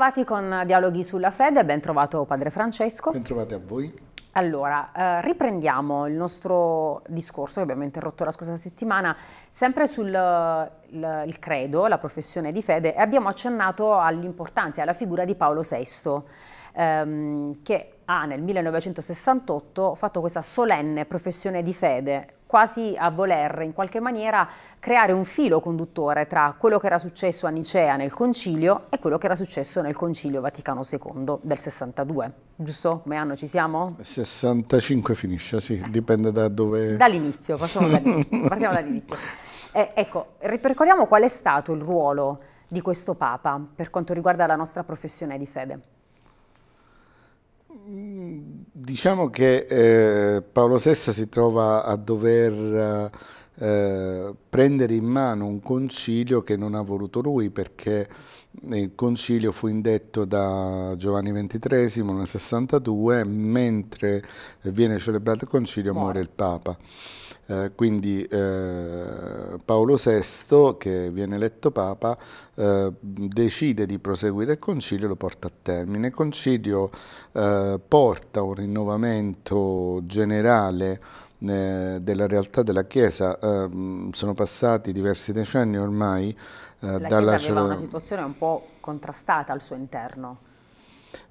trovati con Dialoghi sulla Fede, ben trovato padre Francesco. Ben trovati a voi. Allora, eh, riprendiamo il nostro discorso che abbiamo interrotto la scorsa settimana, sempre sul il, il credo, la professione di fede, e abbiamo accennato all'importanza e alla figura di Paolo VI, ehm, che ha nel 1968 fatto questa solenne professione di fede, quasi a voler in qualche maniera creare un filo conduttore tra quello che era successo a Nicea nel concilio e quello che era successo nel concilio Vaticano II del 62, giusto? Come anno ci siamo? 65 finisce, sì, dipende da dove... Dall'inizio, partiamo dall'inizio. eh, ecco, ripercorriamo qual è stato il ruolo di questo Papa per quanto riguarda la nostra professione di fede. Mm, Diciamo che eh, Paolo VI si trova a dover eh, prendere in mano un concilio che non ha voluto lui perché il concilio fu indetto da Giovanni XXIII nel 62, mentre viene celebrato il concilio muore il Papa. Eh, quindi eh, Paolo VI, che viene eletto Papa, eh, decide di proseguire il concilio e lo porta a termine. Il concilio eh, porta un rinnovamento generale eh, della realtà della Chiesa. Eh, sono passati diversi decenni ormai. Eh, la dalla Chiesa aveva una situazione un po' contrastata al suo interno.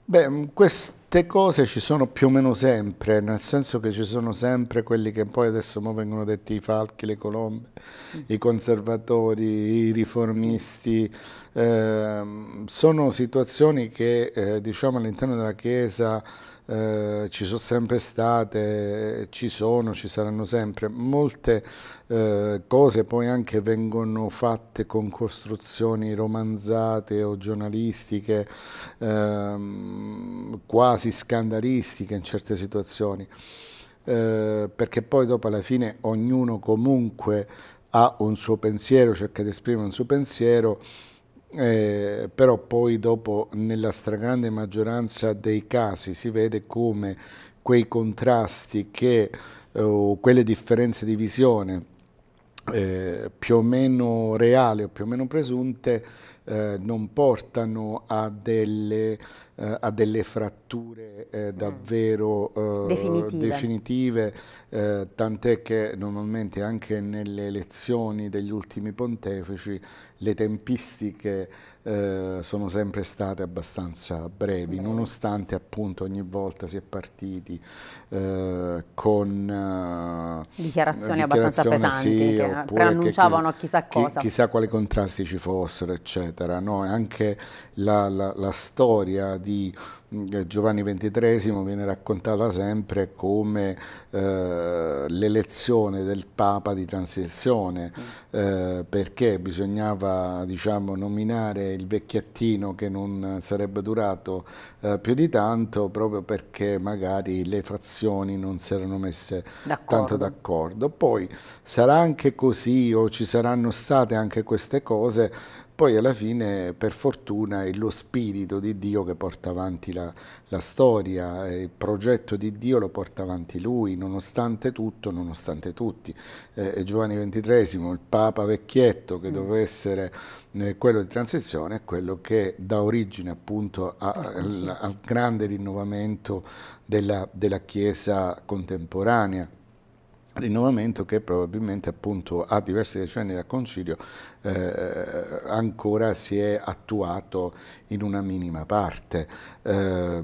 Beh, questo certe cose ci sono più o meno sempre, nel senso che ci sono sempre quelli che poi adesso vengono detti i falchi, le colombe, i conservatori, i riformisti, eh, sono situazioni che eh, diciamo all'interno della Chiesa eh, ci sono sempre state, ci sono, ci saranno sempre. Molte eh, cose poi anche vengono fatte con costruzioni romanzate o giornalistiche, eh, quasi quasi scandalistiche in certe situazioni, eh, perché poi dopo alla fine ognuno comunque ha un suo pensiero, cerca di esprimere un suo pensiero, eh, però poi dopo nella stragrande maggioranza dei casi si vede come quei contrasti che, eh, o quelle differenze di visione eh, più o meno reali o più o meno presunte eh, non portano a delle, eh, a delle fratture eh, mm. davvero eh, definitive, definitive eh, tant'è che normalmente anche nelle elezioni degli ultimi pontefici le tempistiche sono sempre state abbastanza brevi, Beh. nonostante appunto ogni volta si è partiti con dichiarazioni, dichiarazioni abbastanza pesanti sì, che preannunciavano chissà, chissà cosa. Chi, chissà quali contrasti ci fossero, eccetera eccetera, no? anche la, la, la storia di mm, eh, Giovanni XXIII viene raccontata sempre come eh, l'elezione del Papa di transizione, mm. eh, perché bisognava diciamo, nominare il vecchiettino che non sarebbe durato eh, più di tanto, proprio perché magari le fazioni non si erano messe tanto d'accordo. Poi sarà anche così o ci saranno state anche queste cose, poi alla fine per fortuna è lo spirito di Dio che porta avanti la, la storia, il progetto di Dio lo porta avanti lui, nonostante tutto, nonostante tutti. Eh, Giovanni XXIII, il Papa vecchietto che mm. doveva essere eh, quello di transizione, è quello che dà origine appunto ah, al, certo. al grande rinnovamento della, della Chiesa contemporanea rinnovamento che probabilmente appunto a diversi decenni dal Concilio eh, ancora si è attuato in una minima parte. Eh,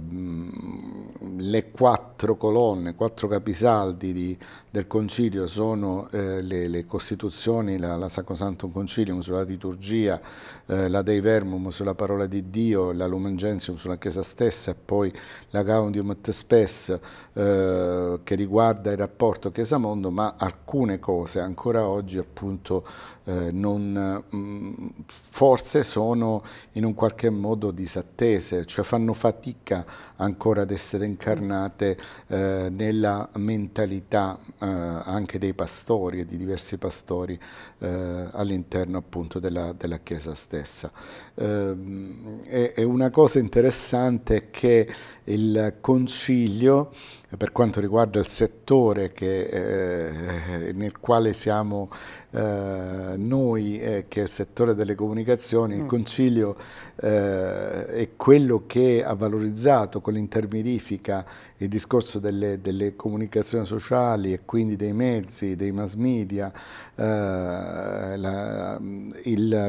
le quattro colonne, quattro capisaldi di del Concilio sono eh, le, le, Costituzioni, la, la Sacrosanto Concilium sulla liturgia, eh, la Dei Vermum sulla parola di Dio, la Lumen Gentium sulla Chiesa stessa e poi la Gaudium et Spes eh, che riguarda il rapporto Chiesa-Mondo, ma alcune cose ancora oggi appunto eh, non, mh, mm, forse sono in un qualche modo disattese, cioè fanno fatica ancora ad essere incarnate eh, nella mentalità eh, anche dei pastori e di diversi pastori eh, all'interno appunto della, della, Chiesa stessa. E, eh, e una cosa interessante è che il Concilio per quanto riguarda il settore che, eh, nel quale siamo noi eh, che è il settore delle comunicazioni, il mm. Concilio eh, è quello che ha valorizzato con l'intermirifica il discorso delle, delle, comunicazioni sociali e quindi dei mezzi, dei mass media, eh,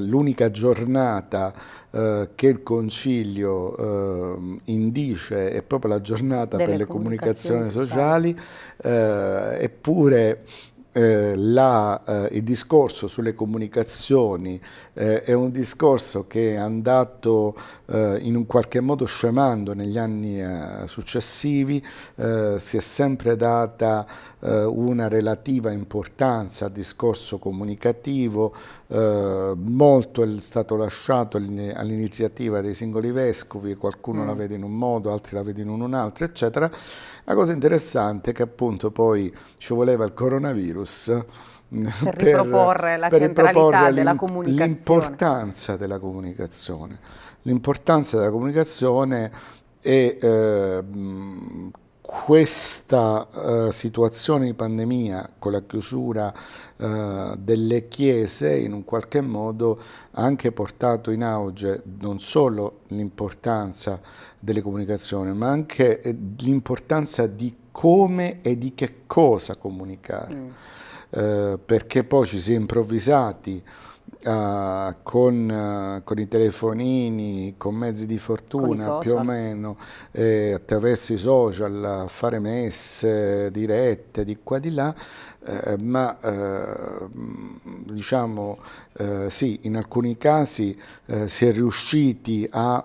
l'unica giornata eh, che il Concilio eh, indice è proprio la giornata per le comunicazioni, comunicazioni sociali, eppure eh, la, eh, il discorso sulle comunicazioni eh, è un discorso che è andato eh, in un qualche modo scemando negli anni eh, successivi, eh, si è sempre data una relativa importanza al discorso comunicativo, molto è stato lasciato all'iniziativa dei singoli vescovi, qualcuno mm. la vede in un modo, altri la vedono in un altro, eccetera. La cosa interessante è che appunto poi ci voleva il coronavirus Onlus per, riproporre la per centralità della comunicazione. L'importanza della comunicazione. L'importanza della comunicazione e eh, questa eh, situazione di pandemia con la chiusura eh, delle chiese in un qualche modo ha anche portato in auge non solo l'importanza delle comunicazioni ma anche eh, l'importanza di come e di che cosa comunicare, mm. eh, perché poi ci si è improvvisati Uh, con, uh, con, i telefonini, con mezzi di fortuna più o meno, eh, attraverso i social, a fare messe dirette di qua e di là, eh, ma eh, diciamo eh, sì, in alcuni casi si è riusciti a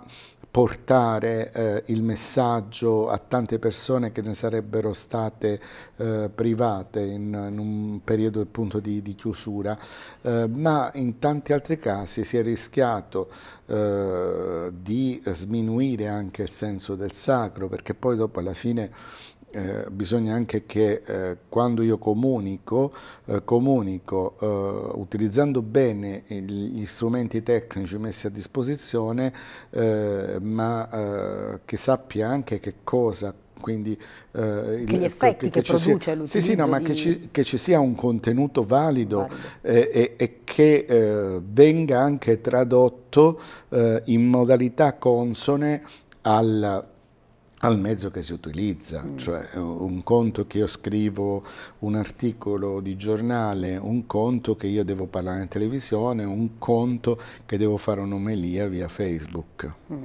portare eh, il messaggio a tante persone che ne sarebbero state eh, private in, in, un periodo appunto di, di chiusura, eh, ma in tanti altri casi si è rischiato eh, di sminuire anche il senso del sacro, perché poi dopo alla fine eh, bisogna anche che eh, quando io comunico, eh, comunico eh, utilizzando bene gli strumenti tecnici messi a disposizione, eh, ma eh, che sappia anche che cosa quindi eh, che gli effetti che, che, che produce l'utilizzo sì, sì, no, ma di... che, ci, che, ci, sia un contenuto valido, valido. Eh, e, e, che eh, venga anche tradotto in modalità consone alla, al mezzo che si utilizza, mm. cioè eh, un conto che io scrivo un articolo di giornale, un conto che io devo parlare in televisione, un conto che devo fare un'omelia via Facebook. Mm.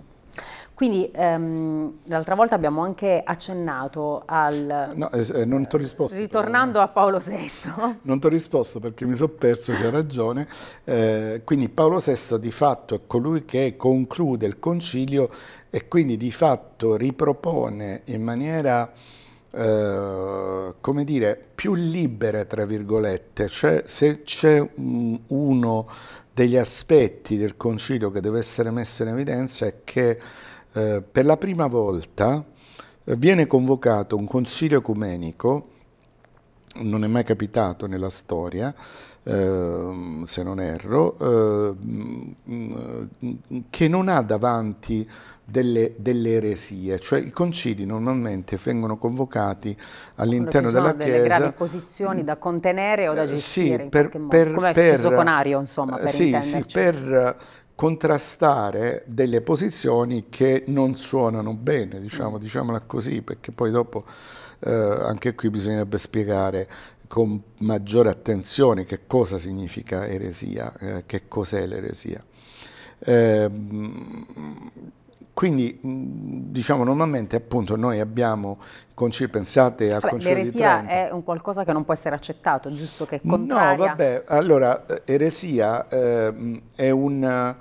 Quindi ehm, l'altra volta abbiamo anche accennato al... No, eh, non ti ho risposto. Ritornando però, a Paolo VI. Non ti ho risposto perché mi sono perso, c'è ragione. Eh, quindi Paolo VI di fatto è colui che conclude il concilio e quindi di fatto ripropone in maniera... Eh, come dire, più libera, tra virgolette, cioè se c'è um, uno degli aspetti del concilio che deve essere messo in evidenza è che eh, per la prima volta eh, viene convocato un concilio ecumenico, non è mai capitato nella storia, ehm, se non erro, ehm, mm, che non ha davanti delle, delle, eresie, cioè i concili normalmente vengono convocati all'interno della delle Chiesa. delle gravi posizioni da contenere o da eh, gestire, sì, per, per, come per, con Ario, insomma, per sì, sì, per contrastare delle posizioni che non suonano bene, diciamo, diciamola così, perché poi dopo eh, anche qui bisognerebbe spiegare con maggiore attenzione che cosa significa eresia, eh, che cos'è l'eresia. Eh, quindi diciamo normalmente appunto noi abbiamo concilio, pensate al concilio di Trento. L'eresia è un qualcosa che non può essere accettato, giusto che contraria. No, vabbè, allora eh, eresia ehm, eh, è una,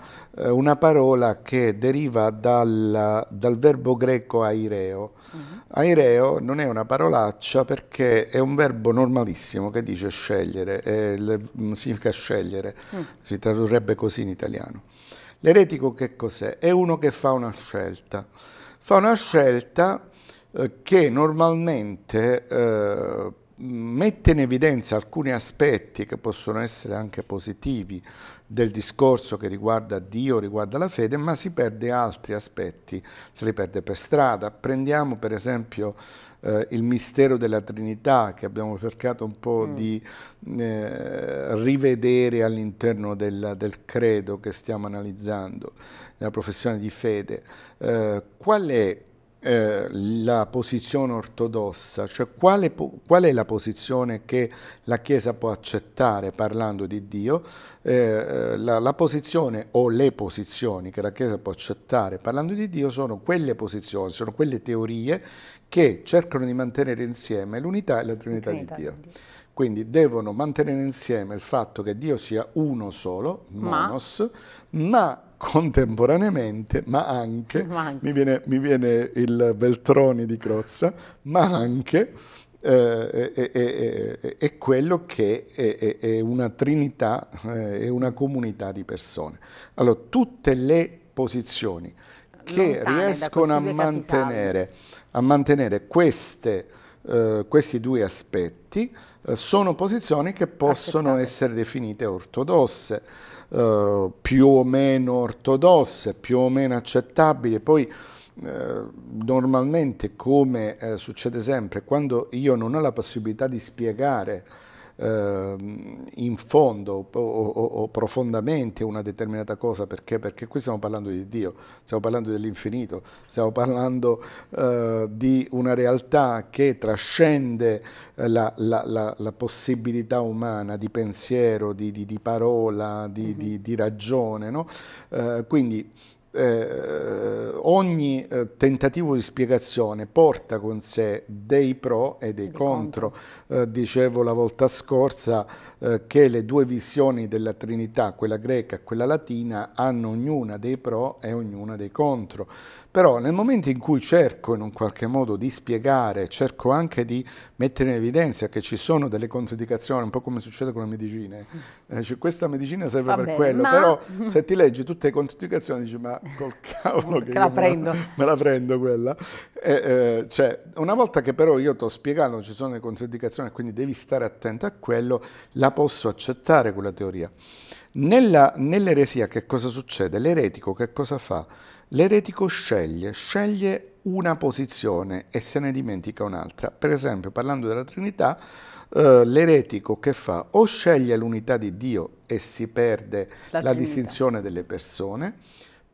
una, parola che deriva dal, dal verbo greco aireo. Uh mm-hmm. -huh. Aireo non è una parolaccia perché è un verbo normalissimo che dice scegliere, eh, significa scegliere, uh mm. -huh. si tradurrebbe così in italiano. L'eretico che cos'è? È uno che fa una scelta. Fa una scelta eh, che normalmente eh, mette in evidenza alcuni aspetti che possono essere anche positivi del discorso che riguarda Dio, riguarda la fede, ma si perde altri aspetti, se li perde per strada. Prendiamo per esempio eh, il mistero della Trinità che abbiamo cercato un po' mm. di eh, rivedere all'interno del, del, credo che stiamo analizzando, della professione di fede. Eh, qual è eh, la posizione ortodossa, cioè quale, qual è la posizione che la Chiesa può accettare parlando di Dio, eh, eh, la, la, posizione o le posizioni che la Chiesa può accettare parlando di Dio sono quelle posizioni, sono quelle teorie che cercano di mantenere insieme l'unità e la Trinità, di Dio. Quindi devono mantenere insieme il fatto che Dio sia uno solo, monos, ma, ma contemporaneamente, ma anche, ma anche. Mi, viene, mi, viene, il Beltroni di Crozza, ma anche eh, è, è, è, è, quello che è, una trinità, eh, è una comunità di persone. Allora, tutte le posizioni che Lontane riescono a mantenere... Capisaldi a mantenere queste, eh, questi due aspetti, eh, sono posizioni che possono Accettate. essere definite ortodosse, eh, più o meno ortodosse, più o meno accettabili. Poi eh, normalmente, come eh, succede sempre, quando io non ho la possibilità di spiegare eh, in fondo o, o, o, profondamente una determinata cosa, perché? Perché qui stiamo parlando di Dio, stiamo parlando dell'infinito, stiamo parlando eh, di una realtà che trascende eh, la, la, la, la possibilità umana di pensiero, di, di, di parola, di, mm -hmm. di ragione. No? Eh, quindi eh, ogni eh, tentativo di spiegazione porta con sé dei pro e dei, dei contro. contro. Eh, dicevo la volta scorsa eh, che le due visioni della Trinità, quella greca e quella latina, hanno ognuna dei pro e ognuna dei contro. Però nel momento in cui cerco in un qualche modo di spiegare, cerco anche di mettere in evidenza che ci sono delle controindicazioni, un po' come succede con le medicine. Eh, cioè, questa medicina serve Fa per bene, quello, ma... però se ti leggi tutte le controindicazioni dici ma col cavolo che, che la prendo. Me, me, la prendo quella. E, eh, cioè, una volta che però io ti ho spiegato ci sono le controindicazioni, quindi devi stare attento a quello, la posso accettare quella teoria. Nella, nell'eresia che cosa succede? L'eretico che cosa fa? L'eretico sceglie, sceglie una posizione e se ne dimentica un'altra. Per esempio, parlando della Trinità, eh, l'eretico che fa? O sceglie l'unità di Dio e si perde la, la distinzione delle persone,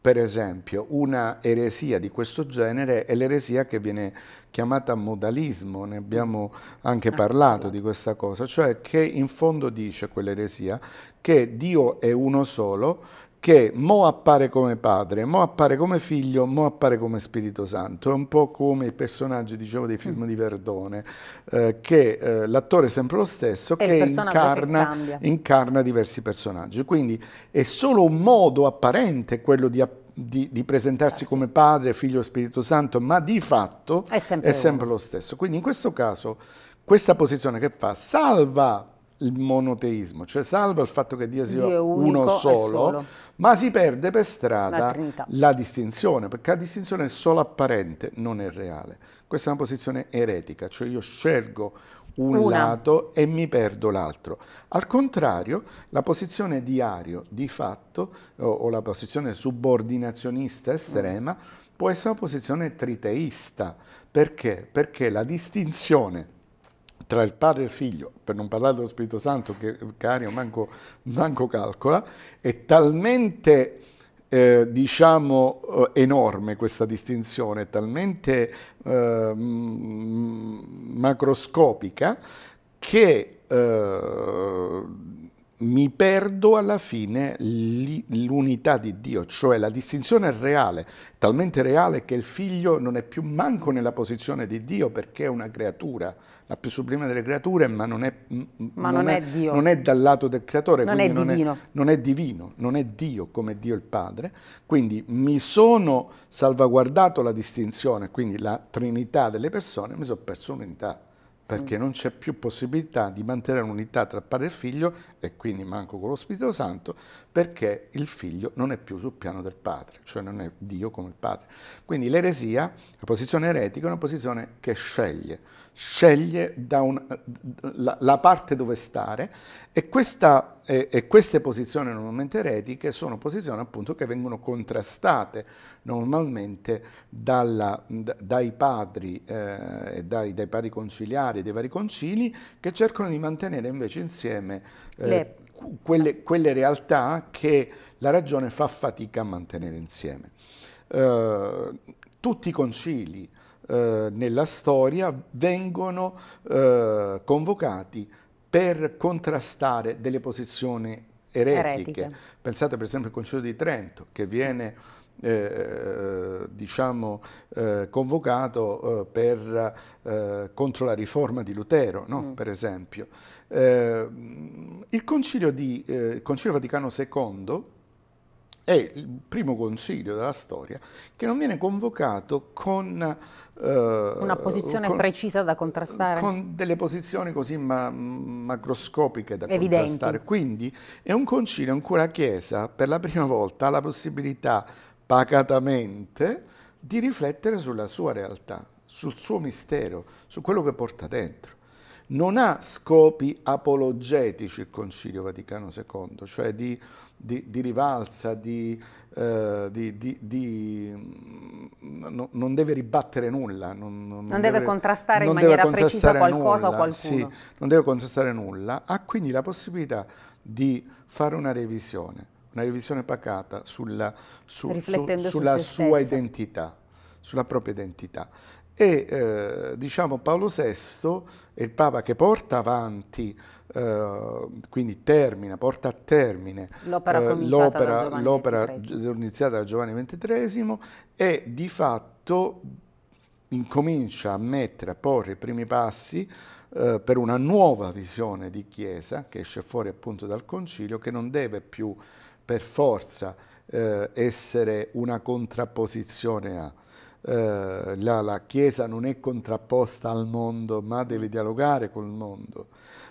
per esempio, una eresia di questo genere è l'eresia che viene chiamata modalismo, ne abbiamo anche ah, parlato di questa cosa, cioè che in fondo dice quell'eresia che Dio è uno solo che mo appare come padre, mo appare come figlio, mo appare come Spirito Santo. È un po' come i personaggi, dicevo, dei film mm. di Verdone, eh, che eh, l'attore è sempre lo stesso, è che, incarna, che incarna, diversi personaggi. Quindi è solo un modo apparente quello di, di, di presentarsi ah, come padre, figlio Spirito Santo, ma di fatto è sempre, è sempre lo stesso. Quindi in questo caso questa posizione che fa salva il monoteismo, cioè salvo il fatto che Dio sia Dio uno solo, solo, ma si perde per strada la, la distinzione, perché la distinzione è solo apparente, non è reale. Questa è una posizione eretica, cioè io scelgo un Una. lato e mi perdo l'altro. Al contrario, la posizione diario di fatto, o, o la posizione subordinazionista estrema, mm. può essere una posizione triteista. Perché? Perché la distinzione tra il padre e il figlio, per non parlare dello Spirito Santo che Cario manco, manco calcola, è talmente... Eh, diciamo eh, enorme questa distinzione, talmente eh, mm, macroscopica che eh, mi perdo alla fine l'unità di Dio, cioè la distinzione è reale, talmente reale che il figlio non è più manco nella posizione di Dio perché è una creatura la più sublime delle creature, ma non è, ma non non è, è, non è dal lato del creatore, non quindi è non è divino, non è Dio come Dio il Padre. Quindi mi sono salvaguardato la distinzione, quindi la trinità delle persone, mi sono perso l'unità perché mm. non c'è più possibilità di mantenere un'unità tra padre e figlio e quindi manco con lo Spirito Santo perché il figlio non è più sul piano del padre, cioè non è Dio come il padre. Quindi l'eresia, la posizione eretica è una posizione che sceglie, sceglie un, la, la, parte dove stare e, questa, eh, e queste posizioni normalmente eretiche sono posizioni appunto che vengono contrastate normalmente dalla, d- dai, padri, eh, dai, dai, padri, conciliari, dei vari concili che cercano di mantenere invece insieme eh, quelle, quelle realtà che la ragione fa fatica a mantenere insieme. Uh, tutti i concili eh, nella storia vengono eh, convocati per contrastare delle posizioni eretiche. eretiche. Pensate per esempio al Concilio di Trento che viene... Eh, eh diciamo, eh, convocato eh, per, eh, contro la riforma di Lutero, no? mm. per esempio. il, concilio, di, il concilio Vaticano II è il primo concilio della storia che non viene convocato con... Eh, Una posizione con, precisa da contrastare? Con delle posizioni così ma, macroscopiche da Evidenti. contrastare. Quindi è un concilio in cui la Chiesa per la prima volta ha la possibilità, pacatamente, di riflettere sulla sua realtà, sul suo mistero, su quello che porta dentro non ha scopi apologetici il Concilio Vaticano II, cioè di di, di rivalsa, di, eh, di, mm, no, non deve ribattere nulla. Non, non, non deve, deve, contrastare non in maniera contrastare precisa qualcosa nulla, o qualcuno. Sì, non deve contrastare nulla, ha quindi la possibilità di fare una revisione, una revisione pacata sulla, su, su, sulla su sua identità, sulla propria identità. E eh, diciamo Paolo VI è il Papa che porta avanti, eh, quindi termina, porta a termine l'opera, eh, l'opera iniziata da Giovanni XXIII e di fatto incomincia a mettere, a porre i primi passi eh, per una nuova visione di Chiesa che esce fuori appunto dal Concilio, che non deve più per forza eh, essere una contrapposizione a eh, la, la, Chiesa non è contrapposta al mondo, ma deve dialogare col mondo.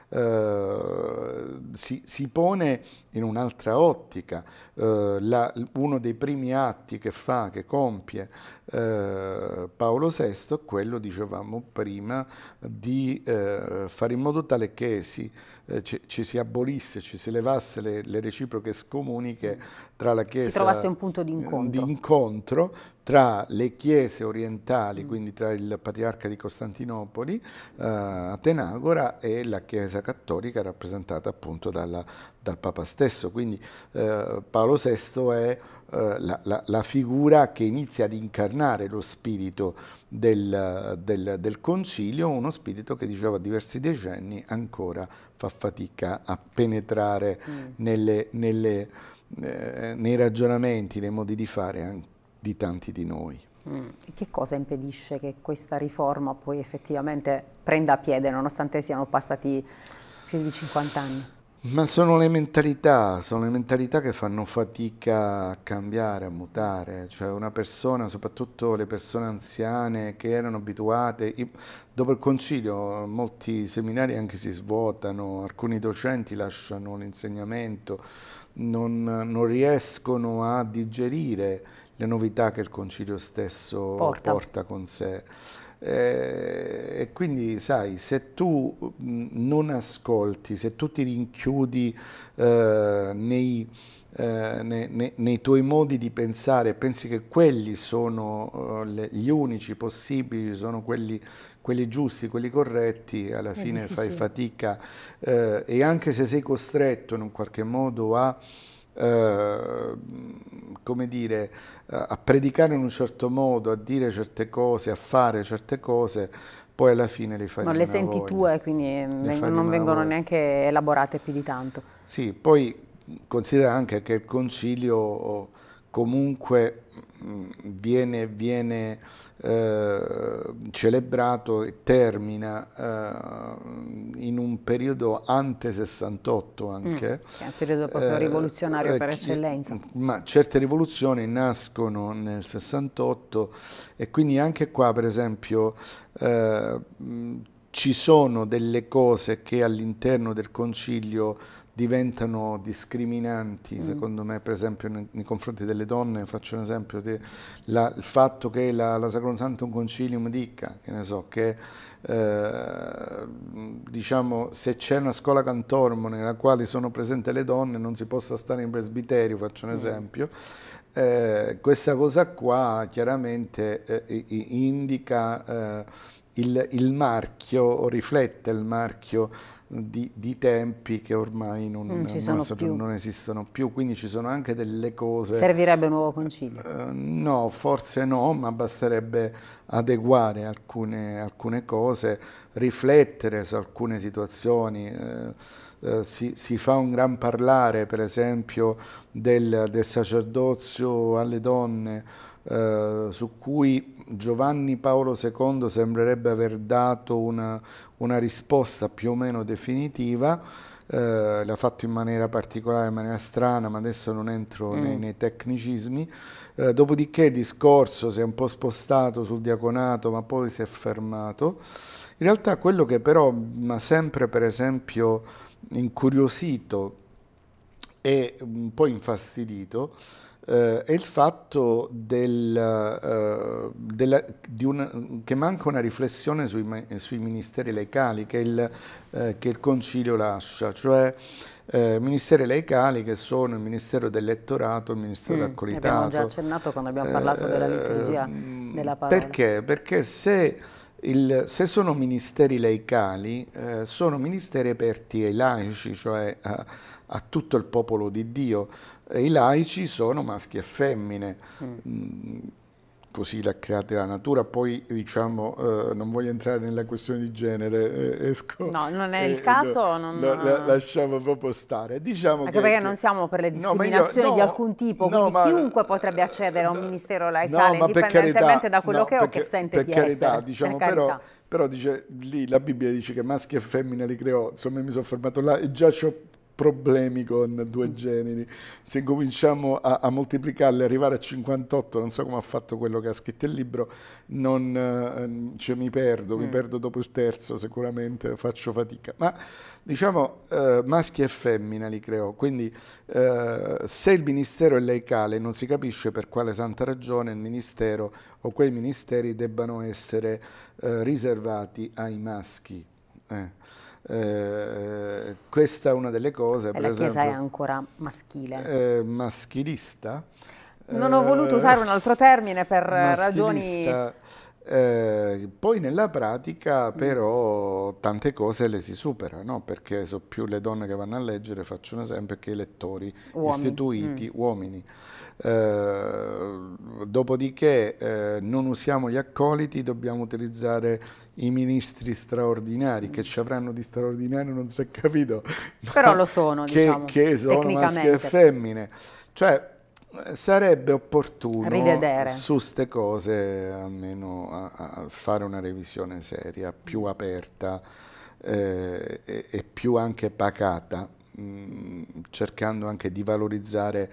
Eh, si, si, pone in un'altra ottica. Eh, la, uno dei primi atti che fa, che compie eh, Paolo VI è quello, dicevamo prima, di eh, fare in modo tale che si, eh, ci, ci, si abolisse, ci si levasse le, le reciproche scomuniche tra la Chiesa... Si trovasse un punto di incontro. Di incontro tra le chiese orientali, quindi tra il patriarca di Costantinopoli, eh, Atenagora, e la chiesa cattolica rappresentata appunto dalla, dal Papa stesso, quindi eh, Paolo VI è eh, la, la, la, figura che inizia ad incarnare lo spirito del, del, del concilio, uno spirito che dicevo a diversi decenni ancora fa fatica a penetrare mm. nelle, nelle, eh, nei ragionamenti, nei modi di fare di tanti di noi. Mm. Che cosa impedisce che questa riforma poi effettivamente prenda piede nonostante siano passati più di 50 anni? Ma sono le mentalità, sono le mentalità che fanno fatica a cambiare, a mutare, cioè una persona, soprattutto le persone anziane che erano abituate, dopo il concilio molti seminari anche si svuotano, alcuni docenti lasciano l'insegnamento, non, non riescono a digerire le novità che il concilio stesso porta, porta con sé. Eh, e quindi sai, se tu non ascolti, se tu ti rinchiudi eh, nei, eh, ne, ne, nei, tuoi modi di pensare, pensi che quelli sono eh, le, gli unici possibili, sono quelli, quelli, giusti, quelli corretti, alla fine fai fatica eh, e anche se sei costretto in un qualche modo a eh, come dire, a predicare in un certo modo, a dire certe cose, a fare certe cose, poi alla fine le fai. Non le senti voi. tue, quindi eh, veng non vengono voi. neanche elaborate più di tanto. Sì, poi considera anche che il concilio comunque Mm, viene, viene eh, celebrato e termina eh, in un periodo ante 68 anche. Mm, è un periodo proprio eh, rivoluzionario per eh, eccellenza. Ma certe rivoluzioni nascono nel 68 e quindi anche qua per esempio eh, mm, ci sono delle cose che all'interno del concilio diventano discriminanti, mm. secondo me, per esempio nei, nei, confronti delle donne, faccio un esempio, te, la, il fatto che la, la Sacrosantum Concilium dica, che ne so, che eh, diciamo, se c'è una scuola cantormo nella quale sono presenti le donne non si possa stare in presbiterio, faccio un mm. esempio, Eh, questa cosa qua chiaramente eh, indica eh, il, il marchio o riflette il marchio di, di, tempi che ormai non, non, non, sappiamo, non, esistono più, quindi ci sono anche delle cose... Servirebbe un nuovo concilio? Eh, no, forse no, ma basterebbe adeguare alcune, alcune cose, riflettere su alcune situazioni. Eh, eh, si, si, fa un gran parlare per esempio del, del sacerdozio alle donne eh, su cui Giovanni Paolo II sembrerebbe aver dato una, una risposta più o meno definitiva, eh, l'ha fatto in maniera particolare, in maniera strana, ma adesso non entro mm. nei, nei, tecnicismi. Eh, dopodiché il discorso si è un po' spostato sul diaconato, ma poi si è fermato. In realtà quello che però, ma sempre per esempio incuriosito e un po' infastidito eh, è il fatto del, eh, della, una, che manca una riflessione sui, sui ministeri laicali che il, eh, che il, concilio lascia, cioè eh, ministeri laicali che sono il ministero dell'elettorato, il ministero mm, dell'accolitato. Abbiamo già accennato quando abbiamo parlato della eh, liturgia mm, della parola. Perché? Perché se il, se sono ministeri laicali, eh, sono ministeri aperti ai laici, cioè a, a tutto il popolo di Dio. E I laici sono maschi e femmine. Mm. mm così l'ha creata la natura. Poi diciamo, eh, non voglio entrare nella questione di genere, eh, esco. No, non è eh, il caso. No, non... la, la, lasciamo proprio stare. Diciamo Anche che, perché che... non siamo per le discriminazioni no, io, no, di alcun tipo, quindi ma, chiunque potrebbe accedere a un ministero laicale, no, indipendentemente da quello che è o che sente per di carità, essere. Diciamo, per carità, però, però dice, lì la Bibbia dice che maschi e femmine li creò, insomma mi sono fermato là e già ci ho problemi con due generi. Se cominciamo a, a moltiplicarli, arrivare a 58, non so come ha fatto quello che ha scritto il libro, non, ehm, cioè, mi perdo, mm. mi perdo dopo il terzo sicuramente, faccio fatica. Ma diciamo eh, maschi e femmina li creò, quindi eh, se il ministero è laicale non si capisce per quale santa ragione il ministero o quei ministeri debbano essere eh, riservati ai maschi. Eh. eh, questa è una delle cose. Per la Chiesa esempio, è ancora maschile. Eh, maschilista. Non ho voluto usare un altro termine per eh, ragioni... Eh, poi nella pratica mm. però tante cose le si superano, perché sono più le donne che vanno a leggere, faccio un esempio, che i lettori uomini. istituiti, mm. uomini. Eh, dopodiché eh, non usiamo gli accoliti, dobbiamo utilizzare i ministri straordinari, che ci avranno di straordinario, non si è capito. Però lo sono, che, diciamo, Che sono maschi e femmine. Cioè, sarebbe opportuno Rivedere. su queste cose almeno a, a fare una revisione seria, più aperta eh, e, e, più anche pacata, mh, mm, cercando anche di valorizzare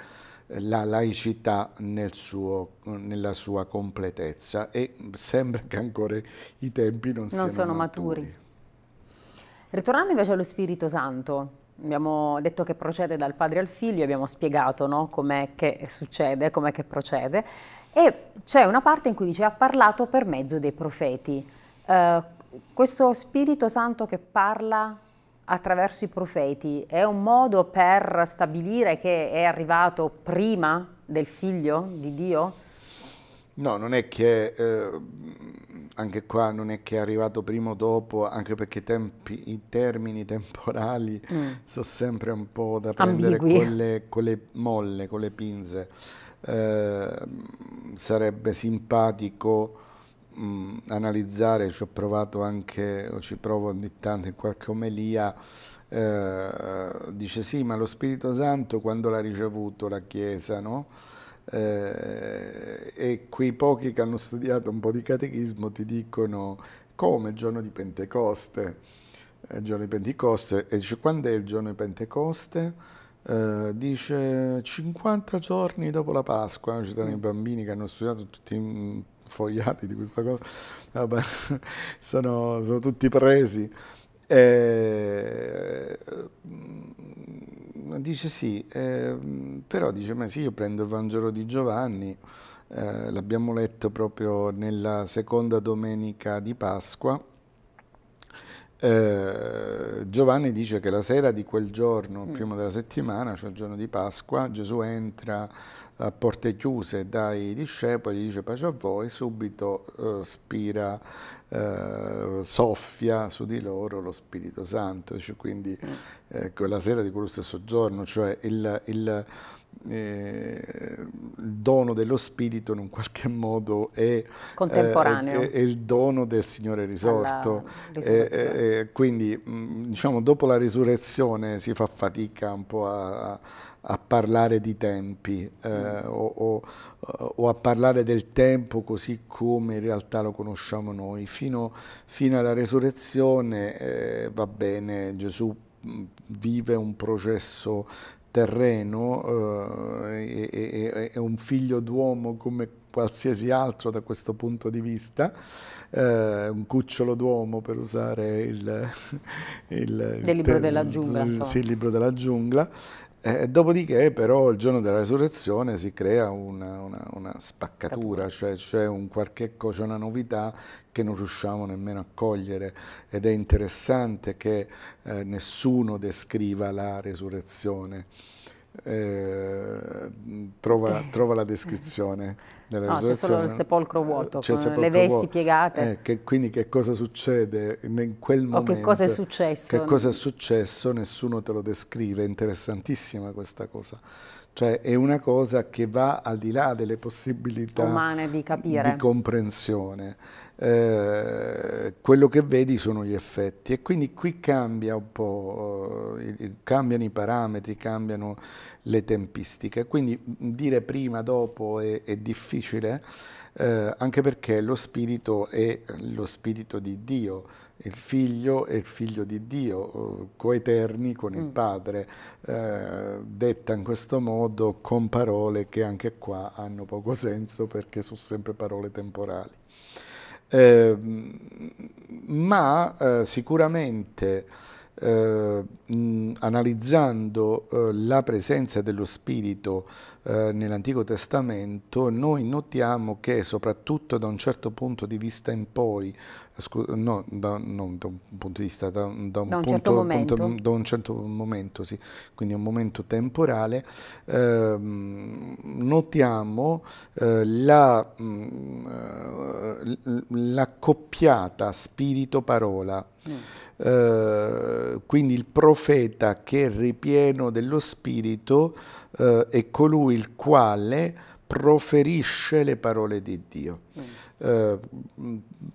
la laicità nel suo, nella sua completezza e sembra che ancora i tempi non, non siano sono maturi. maturi. Ritornando invece allo Spirito Santo, abbiamo detto che procede dal padre al figlio, abbiamo spiegato no, com'è che succede, com'è che procede, e c'è una parte in cui dice ha parlato per mezzo dei profeti. Uh, questo Spirito Santo che parla attraverso i profeti è un modo per stabilire che è arrivato prima del figlio di Dio? No, non è che eh, anche qua non è che è arrivato prima o dopo, anche perché tempi, i termini temporali mm. sono sempre un po' da prendere con le, con le, molle, con le pinze. Eh, sarebbe simpatico mh, analizzare, ci ho provato anche, o ci provo ogni tanto in qualche omelia, eh, dice sì, ma lo Spirito Santo quando l'ha ricevuto la Chiesa, no? Eh, e quei pochi che hanno studiato un po' di catechismo ti dicono come il giorno di Pentecoste, il giorno di Pentecoste, e dice quando è il giorno di Pentecoste? Eh, dice 50 giorni dopo la Pasqua, ci sono i mm. bambini che hanno studiato tutti fogliati di questa cosa, Vabbè, sono, sono, tutti presi. E, mm, dice sì, eh, però dice, ma sì, io prendo il Vangelo di Giovanni, eh, l'abbiamo letto proprio nella seconda domenica di Pasqua, eh, Giovanni dice che la sera di quel giorno, il mm. primo della settimana, cioè il giorno di Pasqua, Gesù entra a porte chiuse dai discepoli, dice pace a voi, subito eh, spira, eh, soffia su di loro lo Spirito Santo, cioè, quindi mm. eh, quella sera di quello stesso giorno, cioè il, il eh, il dono dello spirito in un qualche modo è, eh, Contemporaneo. Eh, è, è il dono del Signore risorto. Eh, eh, eh, quindi mh, mm, diciamo dopo la risurrezione si fa fatica un po' a, a parlare di tempi mm. o, o, o, a parlare del tempo così come in realtà lo conosciamo noi. Fino, fino alla risurrezione va bene, Gesù mm, vive un processo terreno, eh, è, è, è, un figlio d'uomo come qualsiasi altro da questo punto di vista, eh, un cucciolo d'uomo per usare il, il, del libro, il, della giungla, sì, il libro della giungla, eh, dopodiché però il giorno della resurrezione si crea una, una, una spaccatura, cioè c'è un co, c'è una novità che non riusciamo nemmeno a cogliere ed è interessante che eh, nessuno descriva la resurrezione. Eh, trova, trova la descrizione della no, c'è solo il sepolcro vuoto, il sepolcro le vesti vuoto. piegate. Eh, che, quindi che cosa succede in quel momento? O che cosa è successo? Che cosa è successo? Nessuno te lo descrive, è interessantissima questa cosa. Cioè è una cosa che va al di là delle possibilità umane di, di comprensione. Eh, quello che vedi sono gli effetti e quindi qui cambia un po', eh, cambiano i parametri, cambiano le tempistiche. Quindi dire prima, dopo è, è difficile, eh, anche perché lo spirito è lo spirito di Dio il figlio e il figlio di Dio, eh, coeterni con il mm. padre, eh, detta in questo modo con parole che anche qua hanno poco senso perché sono sempre parole temporali. Eh, ma eh, sicuramente eh, analizzando eh, la presenza dello Spirito eh, nell'Antico Testamento, noi notiamo che soprattutto da un certo punto di vista in poi, scu- no, da, non da un punto di vista, da, da, un, da un, punto, certo punto, da un certo momento, sì, quindi un momento temporale, ehm, notiamo eh, la, mh, eh, l'accoppiata spirito-parola Uh, quindi il profeta che è ripieno dello Spirito uh, è colui il quale proferisce le parole di Dio. Mm. Eh,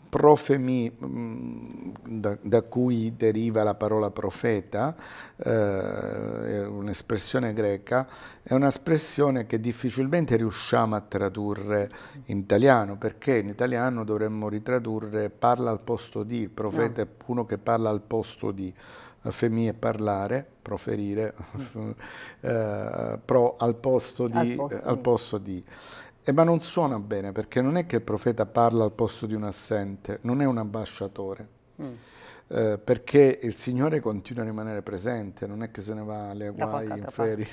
profemi mm, da, da, cui deriva la parola profeta, eh, un'espressione greca, è un'espressione che difficilmente riusciamo a tradurre in italiano, perché in italiano dovremmo ritradurre parla al posto di, profeta ah. è uno che parla al posto di è eh, parlare, proferire, mm. eh, pro al posto di. Al posto di. Al posto di. Eh, ma non suona bene perché non è che il profeta parla al posto di un assente, non è un ambasciatore. Mm. Eh, perché il Signore continua a rimanere presente, non è che se ne va alle guai in ferie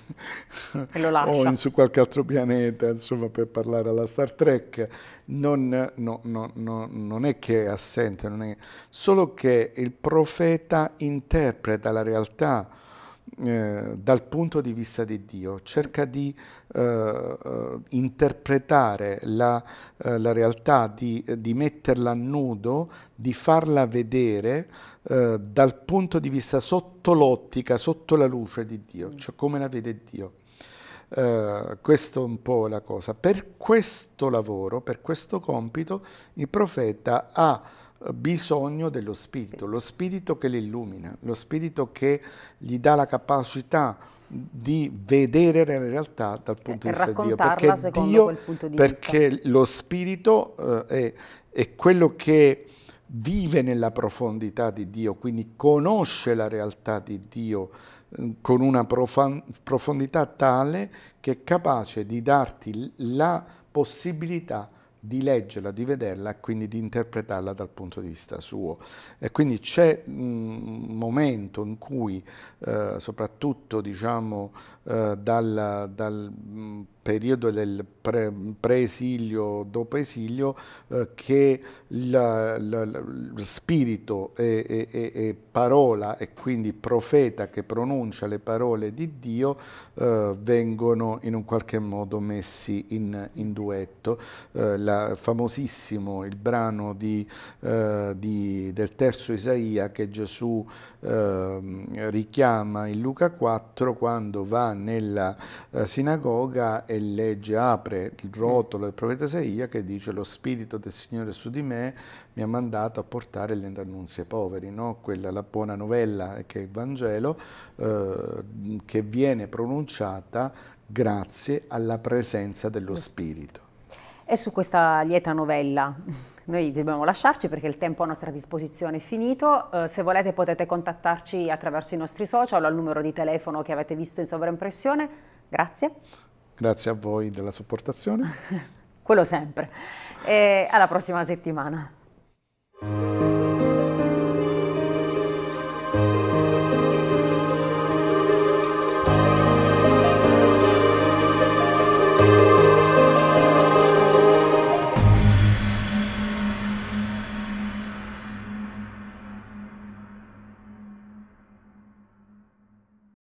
o in, su qualche altro pianeta, insomma, per parlare alla Star Trek, non, no, no, no, non è che è assente, è... solo che il profeta interpreta la realtà eh, dal punto di vista di Dio, cerca di eh, eh interpretare la, eh, la realtà, di, eh, di, metterla a nudo, di farla vedere dal punto di vista sotto l'ottica, sotto la luce di Dio, mm. cioè come la vede Dio. Uh, questo è un po' la cosa. Per questo lavoro, per questo compito, il profeta ha bisogno dello spirito, lo spirito che li illumina, lo spirito che gli dà la capacità di vedere la realtà dal eh, punto di vista di Dio, perché, Dio, di perché vista. lo spirito eh, è, è, quello che vive nella profondità di Dio, quindi conosce la realtà di Dio eh, con una profondità tale che è capace di darti la possibilità di di leggerla, di vederla, quindi di interpretarla dal punto di vista suo. E quindi c'è un momento in cui, eh, soprattutto diciamo, eh, dal, dal periodo del pre, esilio dopo esilio, eh, che la, la, la, spirito e, e, e, parola e quindi profeta che pronuncia le parole di Dio eh, vengono in un qualche modo messi in, in duetto. Eh, la, famosissimo il brano di, eh, di, del terzo Isaia che Gesù ehm, richiama in Luca 4 quando va nella eh, sinagoga e legge, apre il mm. rotolo del profeta Isaia che dice lo spirito del Signore su di me mi ha mandato a portare le annunzie ai poveri, no? Quella, la buona novella eh, che è il Vangelo eh, che viene pronunciata grazie alla presenza dello Spirito. E su questa lieta novella noi dobbiamo lasciarci perché il tempo a nostra disposizione è finito. Eh, se volete potete contattarci attraverso i nostri social o al numero di telefono che avete visto in sovraimpressione. Grazie. Grazie a voi della supportazione. Quello sempre. E alla prossima settimana.